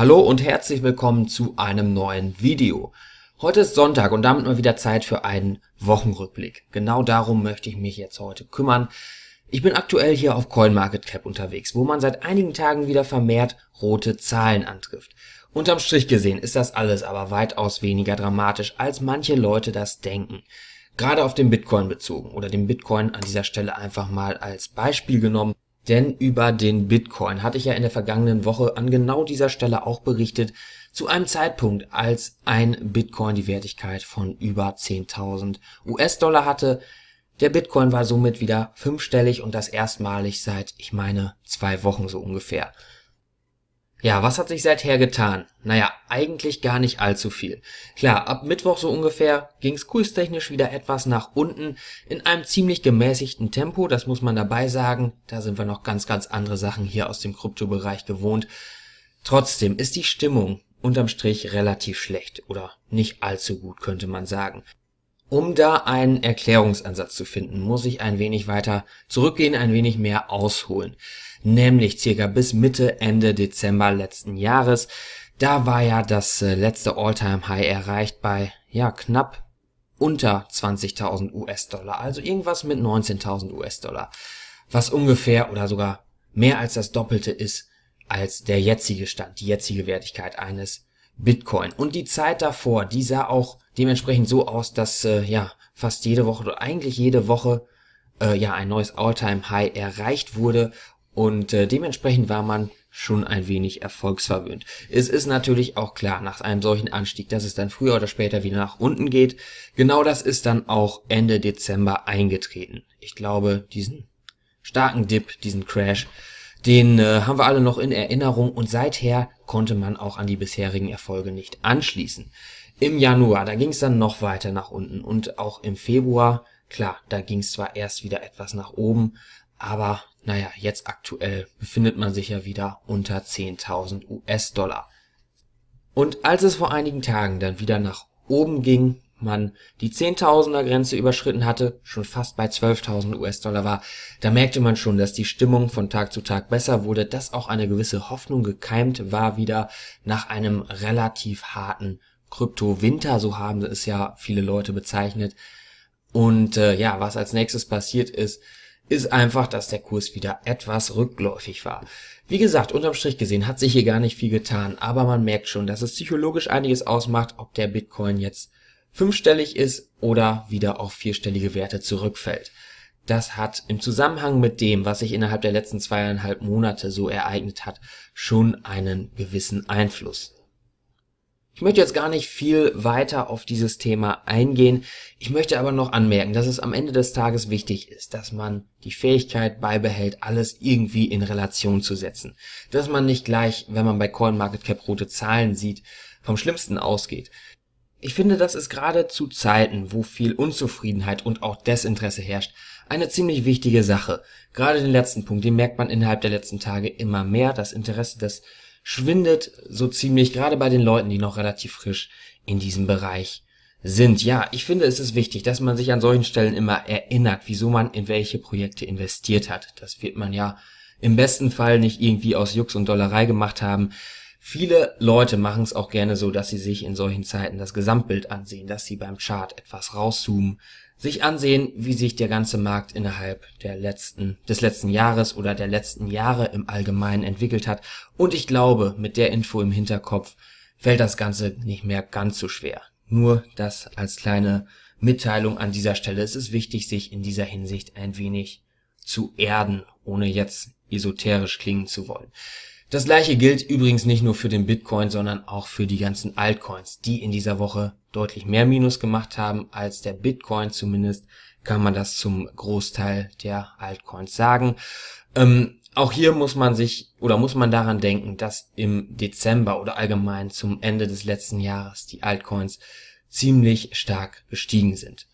Hallo und herzlich willkommen zu einem neuen Video. Heute ist Sonntag und damit mal wieder Zeit für einen Wochenrückblick. Genau darum möchte ich mich jetzt heute kümmern. Ich bin aktuell hier auf CoinMarketCap unterwegs, wo man seit einigen Tagen wieder vermehrt rote Zahlen antrifft. Unterm Strich gesehen ist das alles aber weitaus weniger dramatisch, als manche Leute das denken. Gerade auf den Bitcoin bezogen oder den Bitcoin an dieser Stelle einfach mal als Beispiel genommen denn über den Bitcoin? Hatte ich ja in der vergangenen Woche an genau dieser Stelle auch berichtet, zu einem Zeitpunkt, als ein Bitcoin die Wertigkeit von über 10.000 US-Dollar hatte. Der Bitcoin war somit wieder fünfstellig und das erstmalig seit, ich meine, zwei Wochen so ungefähr. Ja, was hat sich seither getan? Naja, eigentlich gar nicht allzu viel. Klar, ab Mittwoch so ungefähr ging's kurstechnisch wieder etwas nach unten in einem ziemlich gemäßigten Tempo, das muss man dabei sagen. Da sind wir noch ganz, ganz andere Sachen hier aus dem Kryptobereich gewohnt. Trotzdem ist die Stimmung unterm Strich relativ schlecht oder nicht allzu gut, könnte man sagen. Um da einen Erklärungsansatz zu finden, muss ich ein wenig weiter zurückgehen, ein wenig mehr ausholen. Nämlich circa bis Mitte, Ende Dezember letzten Jahres. Da war ja das äh, letzte All-Time-High erreicht bei, ja, knapp unter 20.000 US-Dollar. Also irgendwas mit 19.000 US-Dollar. Was ungefähr oder sogar mehr als das Doppelte ist als der jetzige Stand, die jetzige Wertigkeit eines Bitcoin. Und die Zeit davor, die sah auch dementsprechend so aus, dass äh, ja fast jede Woche oder eigentlich jede Woche äh, ja ein neues All-Time-High erreicht wurde und äh, dementsprechend war man schon ein wenig erfolgsverwöhnt. Es ist natürlich auch klar nach einem solchen Anstieg, dass es dann früher oder später wieder nach unten geht. Genau das ist dann auch Ende Dezember eingetreten. Ich glaube, diesen starken Dip, diesen Crash, den äh, haben wir alle noch in Erinnerung und seither konnte man auch an die bisherigen Erfolge nicht anschließen. Im Januar, da ging es dann noch weiter nach unten und auch im Februar, klar, da ging es zwar erst wieder etwas nach oben, aber naja, jetzt aktuell befindet man sich ja wieder unter 10.000 US-Dollar. Und als es vor einigen Tagen dann wieder nach oben ging, man die Zehntausender-Grenze überschritten hatte, schon fast bei 12.000 US-Dollar war, da merkte man schon, dass die Stimmung von Tag zu Tag besser wurde, dass auch eine gewisse Hoffnung gekeimt war wieder nach einem relativ harten Krypto-Winter, so haben es ja viele Leute bezeichnet. Und äh, ja, was als nächstes passiert ist, ist einfach, dass der Kurs wieder etwas rückläufig war. Wie gesagt, unterm Strich gesehen hat sich hier gar nicht viel getan, aber man merkt schon, dass es psychologisch einiges ausmacht, ob der Bitcoin jetzt fünfstellig ist oder wieder auf vierstellige Werte zurückfällt. Das hat im Zusammenhang mit dem, was sich innerhalb der letzten zweieinhalb Monate so ereignet hat, schon einen gewissen Einfluss. Ich möchte jetzt gar nicht viel weiter auf dieses Thema eingehen. Ich möchte aber noch anmerken, dass es am Ende des Tages wichtig ist, dass man die Fähigkeit beibehält, alles irgendwie in Relation zu setzen. Dass man nicht gleich, wenn man bei CoinMarketCap rote Zahlen sieht, vom Schlimmsten ausgeht. Ich finde, das ist gerade zu Zeiten, wo viel Unzufriedenheit und auch Desinteresse herrscht, eine ziemlich wichtige Sache. Gerade den letzten Punkt, den merkt man innerhalb der letzten Tage immer mehr. Das Interesse, das schwindet so ziemlich, gerade bei den Leuten, die noch relativ frisch in diesem Bereich sind. Ja, ich finde, es ist wichtig, dass man sich an solchen Stellen immer erinnert, wieso man in welche Projekte investiert hat. Das wird man ja im besten Fall nicht irgendwie aus Jux und Dollerei gemacht haben. Viele Leute machen es auch gerne so, dass sie sich in solchen Zeiten das Gesamtbild ansehen, dass sie beim Chart etwas rauszoomen, sich ansehen, wie sich der ganze Markt innerhalb der letzten, des letzten Jahres oder der letzten Jahre im Allgemeinen entwickelt hat. Und ich glaube, mit der Info im Hinterkopf fällt das Ganze nicht mehr ganz so schwer. Nur das als kleine Mitteilung an dieser Stelle. Es ist wichtig, sich in dieser Hinsicht ein wenig zu erden, ohne jetzt esoterisch klingen zu wollen. Das gleiche gilt übrigens nicht nur für den Bitcoin, sondern auch für die ganzen Altcoins, die in dieser Woche deutlich mehr Minus gemacht haben als der Bitcoin. Zumindest kann man das zum Großteil der Altcoins sagen. Ähm, auch hier muss man sich oder muss man daran denken, dass im Dezember oder allgemein zum Ende des letzten Jahres die Altcoins ziemlich stark gestiegen sind.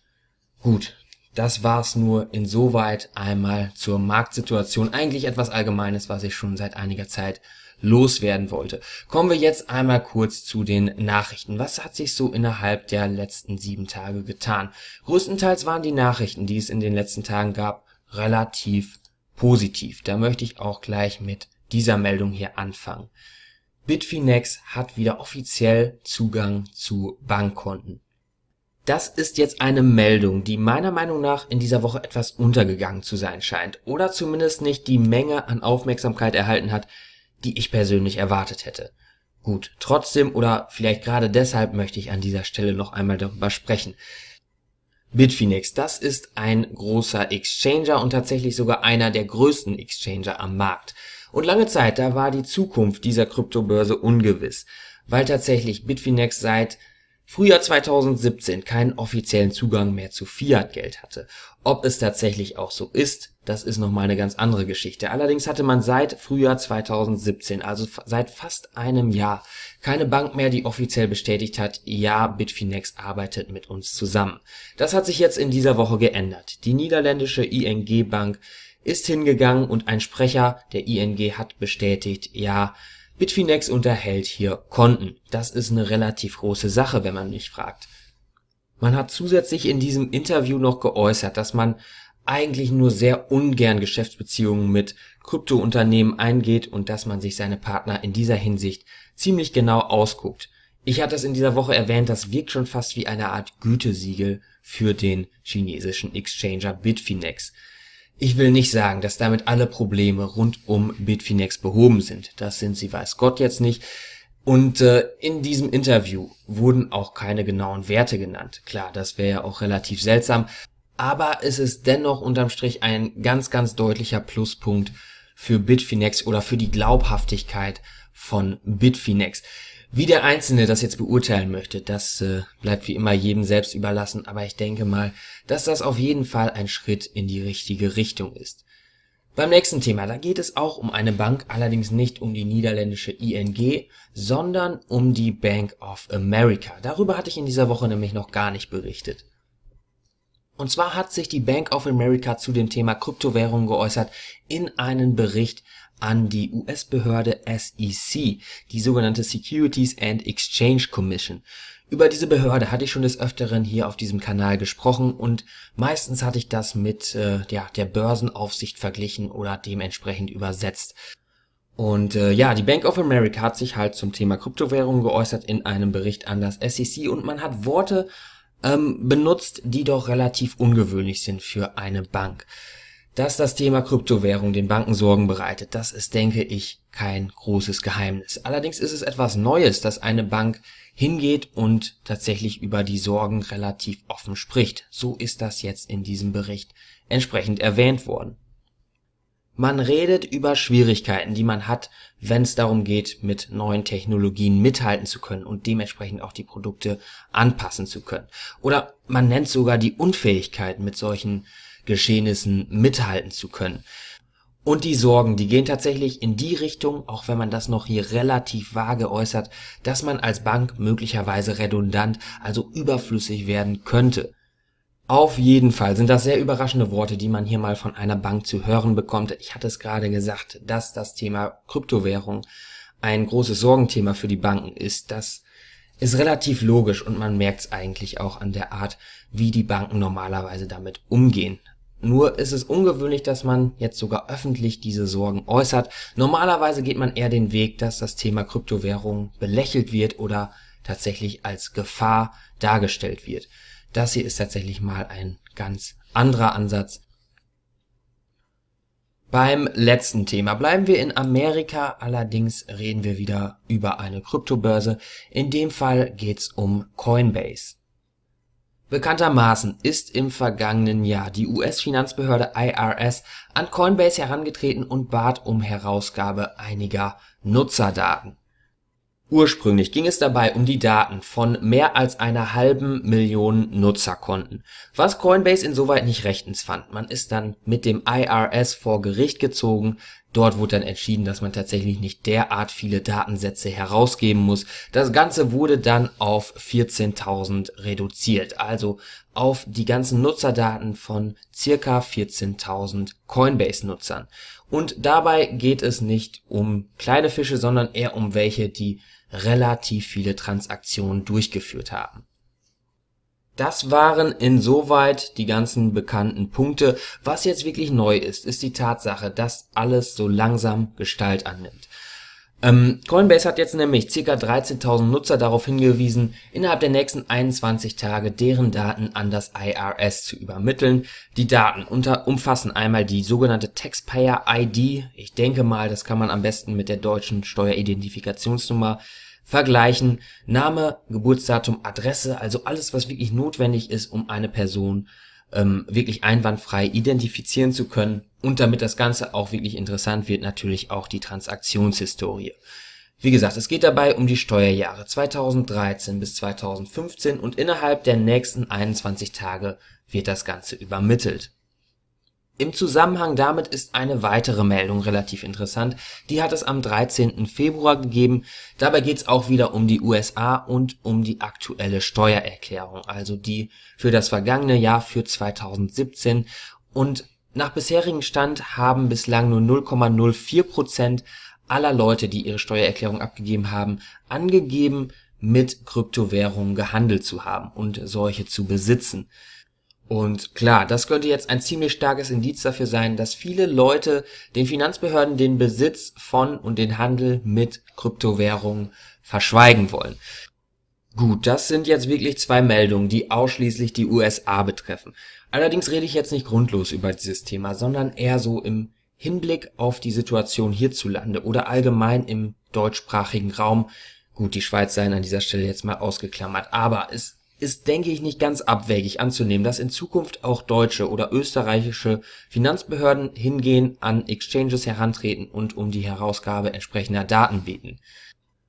Gut, das war's nur insoweit einmal zur Marktsituation. Eigentlich etwas Allgemeines, was ich schon seit einiger Zeit loswerden wollte. Kommen wir jetzt einmal kurz zu den Nachrichten. Was hat sich so innerhalb der letzten sieben Tage getan? Größtenteils waren die Nachrichten, die es in den letzten Tagen gab, relativ positiv. Da möchte ich auch gleich mit dieser Meldung hier anfangen. Bitfinex hat wieder offiziell Zugang zu Bankkonten. Das ist jetzt eine Meldung, die meiner Meinung nach in dieser Woche etwas untergegangen zu sein scheint oder zumindest nicht die Menge an Aufmerksamkeit erhalten hat, die ich persönlich erwartet hätte. Gut, trotzdem oder vielleicht gerade deshalb möchte ich an dieser Stelle noch einmal darüber sprechen. Bitfinex, das ist ein großer Exchanger und tatsächlich sogar einer der größten Exchanger am Markt. Und lange Zeit, da war die Zukunft dieser Kryptobörse ungewiss, weil tatsächlich Bitfinex seit Frühjahr 2017 keinen offiziellen Zugang mehr zu Fiat-Geld hatte. Ob es tatsächlich auch so ist, das ist nochmal eine ganz andere Geschichte. Allerdings hatte man seit Frühjahr 2017, also seit fast einem Jahr, keine Bank mehr, die offiziell bestätigt hat, ja, Bitfinex arbeitet mit uns zusammen. Das hat sich jetzt in dieser Woche geändert. Die niederländische ING Bank ist hingegangen und ein Sprecher der ING hat bestätigt, ja, Bitfinex unterhält hier Konten. Das ist eine relativ große Sache, wenn man mich fragt. Man hat zusätzlich in diesem Interview noch geäußert, dass man eigentlich nur sehr ungern Geschäftsbeziehungen mit Kryptounternehmen eingeht und dass man sich seine Partner in dieser Hinsicht ziemlich genau ausguckt. Ich hatte es in dieser Woche erwähnt, das wirkt schon fast wie eine Art Gütesiegel für den chinesischen Exchanger Bitfinex. Ich will nicht sagen, dass damit alle Probleme rund um Bitfinex behoben sind. Das sind sie, weiß Gott jetzt nicht. Und äh, in diesem Interview wurden auch keine genauen Werte genannt. Klar, das wäre ja auch relativ seltsam. Aber es ist dennoch unterm Strich ein ganz, ganz deutlicher Pluspunkt für Bitfinex oder für die Glaubhaftigkeit von Bitfinex. Wie der Einzelne das jetzt beurteilen möchte, das äh, bleibt wie immer jedem selbst überlassen, aber ich denke mal, dass das auf jeden Fall ein Schritt in die richtige Richtung ist. Beim nächsten Thema, da geht es auch um eine Bank, allerdings nicht um die niederländische ING, sondern um die Bank of America. Darüber hatte ich in dieser Woche nämlich noch gar nicht berichtet. Und zwar hat sich die Bank of America zu dem Thema Kryptowährung geäußert in einem Bericht an die US-Behörde SEC, die sogenannte Securities and Exchange Commission. Über diese Behörde hatte ich schon des Öfteren hier auf diesem Kanal gesprochen und meistens hatte ich das mit äh, ja, der Börsenaufsicht verglichen oder dementsprechend übersetzt. Und äh, ja, die Bank of America hat sich halt zum Thema Kryptowährungen geäußert in einem Bericht an das SEC und man hat Worte ähm, benutzt, die doch relativ ungewöhnlich sind für eine Bank. Dass das Thema Kryptowährung den Banken Sorgen bereitet, das ist, denke ich, kein großes Geheimnis. Allerdings ist es etwas Neues, dass eine Bank hingeht und tatsächlich über die Sorgen relativ offen spricht. So ist das jetzt in diesem Bericht entsprechend erwähnt worden. Man redet über Schwierigkeiten, die man hat, wenn es darum geht, mit neuen Technologien mithalten zu können und dementsprechend auch die Produkte anpassen zu können. Oder man nennt sogar die Unfähigkeit, mit solchen Geschehnissen mithalten zu können. Und die Sorgen, die gehen tatsächlich in die Richtung, auch wenn man das noch hier relativ vage äußert, dass man als Bank möglicherweise redundant, also überflüssig werden könnte. Auf jeden Fall sind das sehr überraschende Worte, die man hier mal von einer Bank zu hören bekommt. Ich hatte es gerade gesagt, dass das Thema Kryptowährung ein großes Sorgenthema für die Banken ist. Das ist relativ logisch und man merkt es eigentlich auch an der Art, wie die Banken normalerweise damit umgehen. Nur ist es ungewöhnlich, dass man jetzt sogar öffentlich diese Sorgen äußert. Normalerweise geht man eher den Weg, dass das Thema Kryptowährungen belächelt wird oder tatsächlich als Gefahr dargestellt wird. Das hier ist tatsächlich mal ein ganz anderer Ansatz. Beim letzten Thema bleiben wir in Amerika, allerdings reden wir wieder über eine Kryptobörse. In dem Fall geht's um Coinbase. Bekanntermaßen ist im vergangenen Jahr die US-Finanzbehörde IRS an Coinbase herangetreten und bat um Herausgabe einiger Nutzerdaten. Ursprünglich ging es dabei um die Daten von mehr als einer halben Million Nutzerkonten, was Coinbase insoweit nicht rechtens fand. Man ist dann mit dem IRS vor Gericht gezogen Dort wurde dann entschieden, dass man tatsächlich nicht derart viele Datensätze herausgeben muss. Das Ganze wurde dann auf 14.000 reduziert, also auf die ganzen Nutzerdaten von circa 14.000 Coinbase-Nutzern. Und dabei geht es nicht um kleine Fische, sondern eher um welche, die relativ viele Transaktionen durchgeführt haben. Das waren insoweit die ganzen bekannten Punkte. Was jetzt wirklich neu ist, ist die Tatsache, dass alles so langsam Gestalt annimmt. Ähm, Coinbase hat jetzt nämlich ca. 13.000 Nutzer darauf hingewiesen, innerhalb der nächsten 21 Tage deren Daten an das IRS zu übermitteln. Die Daten unter, umfassen einmal die sogenannte Taxpayer ID. Ich denke mal, das kann man am besten mit der deutschen Steueridentifikationsnummer vergleichen, Name, Geburtsdatum, Adresse, also alles, was wirklich notwendig ist, um eine Person ähm, wirklich einwandfrei identifizieren zu können. Und damit das Ganze auch wirklich interessant wird, natürlich auch die Transaktionshistorie. Wie gesagt, es geht dabei um die Steuerjahre 2013 bis 2015 und innerhalb der nächsten 21 Tage wird das Ganze übermittelt. Im Zusammenhang damit ist eine weitere Meldung relativ interessant. Die hat es am 13. Februar gegeben. Dabei geht es auch wieder um die USA und um die aktuelle Steuererklärung, also die für das vergangene Jahr für 2017. Und nach bisherigem Stand haben bislang nur 0,04 Prozent aller Leute, die ihre Steuererklärung abgegeben haben, angegeben, mit Kryptowährungen gehandelt zu haben und solche zu besitzen. Und klar, das könnte jetzt ein ziemlich starkes Indiz dafür sein, dass viele Leute den Finanzbehörden den Besitz von und den Handel mit Kryptowährungen verschweigen wollen. Gut, das sind jetzt wirklich zwei Meldungen, die ausschließlich die USA betreffen. Allerdings rede ich jetzt nicht grundlos über dieses Thema, sondern eher so im Hinblick auf die Situation hierzulande oder allgemein im deutschsprachigen Raum. Gut, die Schweiz seien an dieser Stelle jetzt mal ausgeklammert, aber es ist, denke ich, nicht ganz abwegig anzunehmen, dass in Zukunft auch deutsche oder österreichische Finanzbehörden hingehen, an Exchanges herantreten und um die Herausgabe entsprechender Daten bieten.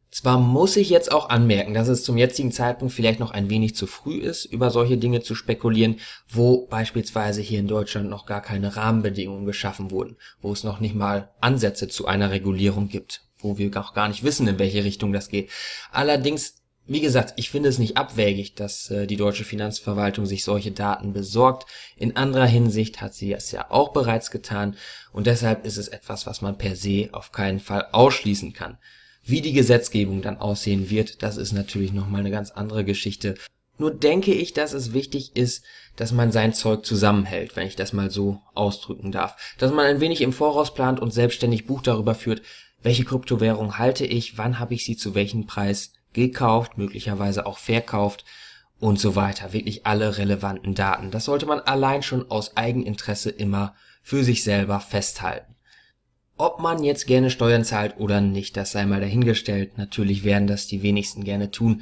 Zwar muss ich jetzt auch anmerken, dass es zum jetzigen Zeitpunkt vielleicht noch ein wenig zu früh ist, über solche Dinge zu spekulieren, wo beispielsweise hier in Deutschland noch gar keine Rahmenbedingungen geschaffen wurden, wo es noch nicht mal Ansätze zu einer Regulierung gibt, wo wir auch gar nicht wissen, in welche Richtung das geht. Allerdings wie gesagt, ich finde es nicht abwägig, dass äh, die deutsche Finanzverwaltung sich solche Daten besorgt. In anderer Hinsicht hat sie es ja auch bereits getan und deshalb ist es etwas, was man per se auf keinen Fall ausschließen kann. Wie die Gesetzgebung dann aussehen wird, das ist natürlich nochmal eine ganz andere Geschichte. Nur denke ich, dass es wichtig ist, dass man sein Zeug zusammenhält, wenn ich das mal so ausdrücken darf. Dass man ein wenig im Voraus plant und selbstständig Buch darüber führt, welche Kryptowährung halte ich, wann habe ich sie zu welchem Preis gekauft, möglicherweise auch verkauft und so weiter. Wirklich alle relevanten Daten. Das sollte man allein schon aus Eigeninteresse immer für sich selber festhalten. Ob man jetzt gerne Steuern zahlt oder nicht, das sei mal dahingestellt. Natürlich werden das die wenigsten gerne tun.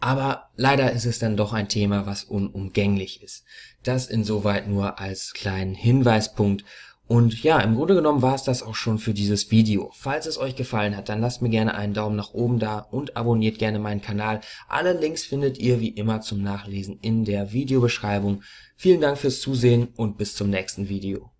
Aber leider ist es dann doch ein Thema, was unumgänglich ist. Das insoweit nur als kleinen Hinweispunkt und ja, im Grunde genommen war es das auch schon für dieses Video. Falls es euch gefallen hat, dann lasst mir gerne einen Daumen nach oben da und abonniert gerne meinen Kanal. Alle Links findet ihr wie immer zum Nachlesen in der Videobeschreibung. Vielen Dank fürs Zusehen und bis zum nächsten Video.